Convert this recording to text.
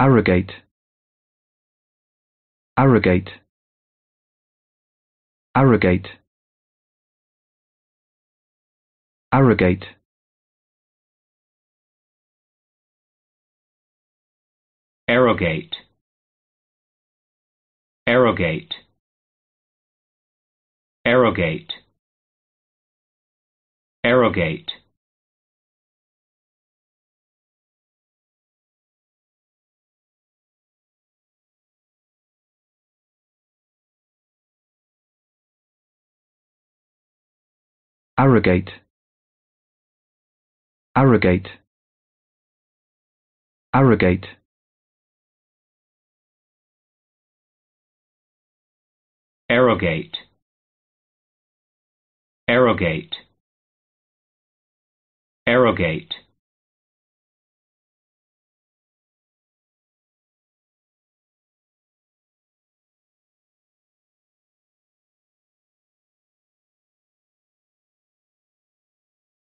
arrogate arrogate arrogate arrogate arrogate arrogate arrogate arrogate Arrogate arrogate arrogate arrogate arrogate arrogate